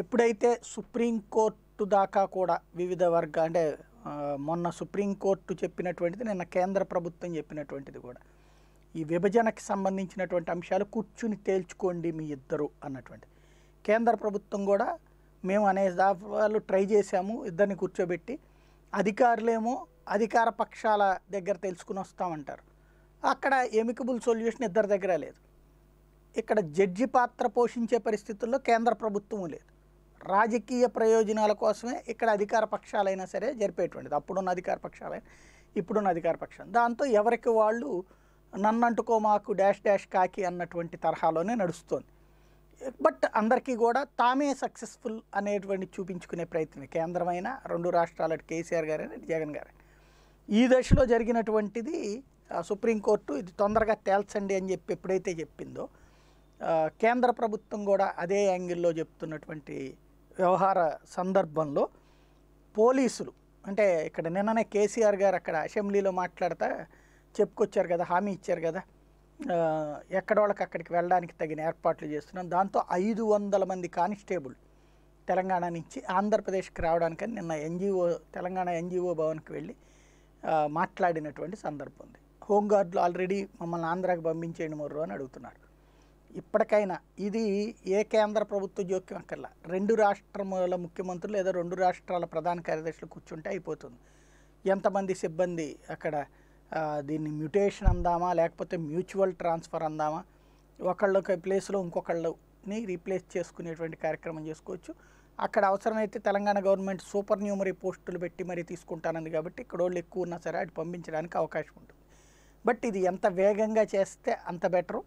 ఎప్పుడైతే సుప్రీంకోర్టు దాకా కూడా వివిధ వర్గ అంటే మొన్న సుప్రీంకోర్టు చెప్పినటువంటిది నిన్న కేంద్ర ప్రభుత్వం చెప్పినటువంటిది కూడా ఈ విభజనకి సంబంధించినటువంటి అంశాలు కూర్చుని తేల్చుకోండి మీ ఇద్దరు అన్నటువంటి కేంద్ర ప్రభుత్వం కూడా మేము అనే దావాలు ట్రై చేశాము ఇద్దరిని కూర్చోబెట్టి అధికారులేమో అధికార పక్షాల దగ్గర తెలుసుకుని వస్తామంటారు అక్కడ ఎమికబుల్ సొల్యూషన్ ఇద్దరి దగ్గర లేదు ఇక్కడ జడ్జి పాత్ర పోషించే పరిస్థితుల్లో కేంద్ర ప్రభుత్వం లేదు రాజకీయ ప్రయోజనాల కోసమే ఇక్కడ అధికార పక్షాలైనా సరే జరిపేటువంటిది అప్పుడున్న అధికార పక్షాలైనా ఇప్పుడున్న అధికార పక్షం దాంతో ఎవరికి వాళ్ళు నన్నంటుకో మాకు డాష్ డాష్ కాకి అన్నటువంటి తరహాలోనే నడుస్తోంది బట్ అందరికీ కూడా తామే సక్సెస్ఫుల్ అనేటువంటి చూపించుకునే ప్రయత్నం కేంద్రమైన రెండు రాష్ట్రాల కేసీఆర్ అని జగన్ గారు ఈ దశలో జరిగినటువంటిది సుప్రీంకోర్టు ఇది తొందరగా తేల్చండి అని చెప్పి ఎప్పుడైతే చెప్పిందో కేంద్ర ప్రభుత్వం కూడా అదే యాంగిల్లో చెప్తున్నటువంటి వ్యవహార సందర్భంలో పోలీసులు అంటే ఇక్కడ నిన్ననే కేసీఆర్ గారు అక్కడ అసెంబ్లీలో మాట్లాడతా చెప్పుకొచ్చారు కదా హామీ ఇచ్చారు కదా వాళ్ళకి అక్కడికి వెళ్ళడానికి తగిన ఏర్పాట్లు చేస్తున్నాం దాంతో ఐదు వందల మంది కానిస్టేబుల్ తెలంగాణ నుంచి ఆంధ్రప్రదేశ్కి రావడానికని నిన్న ఎన్జిఓ తెలంగాణ ఎన్జిఓ భవన్కి వెళ్ళి మాట్లాడినటువంటి సందర్భం ఉంది హోంగార్డులు ఆల్రెడీ మమ్మల్ని ఆంధ్రాకి పంపించేయండి మొర్రు అని అడుగుతున్నారు ఇప్పటికైనా ఇది ఏ కేంద్ర ప్రభుత్వ జోక్యం అక్కర్ల రెండు రాష్ట్రముల ముఖ్యమంత్రులు లేదా రెండు రాష్ట్రాల ప్రధాన కార్యదర్శులు కూర్చుంటే అయిపోతుంది ఎంతమంది సిబ్బంది అక్కడ దీన్ని మ్యూటేషన్ అందామా లేకపోతే మ్యూచువల్ ట్రాన్స్ఫర్ అందామా ఒకళ్ళొక ప్లేస్లో ఇంకొకళ్ళని రీప్లేస్ చేసుకునేటువంటి కార్యక్రమం చేసుకోవచ్చు అక్కడ అవసరమైతే తెలంగాణ గవర్నమెంట్ సూపర్ న్యూమరీ పోస్టులు పెట్టి మరీ తీసుకుంటానంది కాబట్టి ఇక్కడ వాళ్ళు ఎక్కువ ఉన్నా సరే అటు పంపించడానికి అవకాశం ఉంటుంది బట్ ఇది ఎంత వేగంగా చేస్తే అంత బెటరు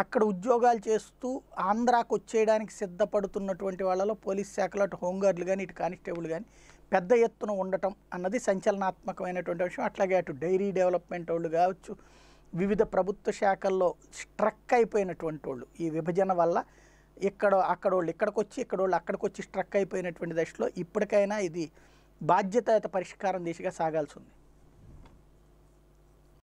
అక్కడ ఉద్యోగాలు చేస్తూ ఆంధ్రాకు వచ్చేయడానికి సిద్ధపడుతున్నటువంటి వాళ్ళలో పోలీస్ శాఖలో అటు హోంగార్డులు కానీ ఇటు కానిస్టేబుల్ కానీ పెద్ద ఎత్తున ఉండటం అన్నది సంచలనాత్మకమైనటువంటి విషయం అట్లాగే అటు డైరీ డెవలప్మెంట్ వాళ్ళు కావచ్చు వివిధ ప్రభుత్వ శాఖల్లో స్ట్రక్ అయిపోయినటువంటి వాళ్ళు ఈ విభజన వల్ల ఇక్కడ అక్కడ వాళ్ళు ఇక్కడికి వచ్చి ఇక్కడ వాళ్ళు అక్కడికి వచ్చి స్ట్రక్ అయిపోయినటువంటి దశలో ఇప్పటికైనా ఇది బాధ్యతాయుత పరిష్కారం దిశగా సాగాల్సి ఉంది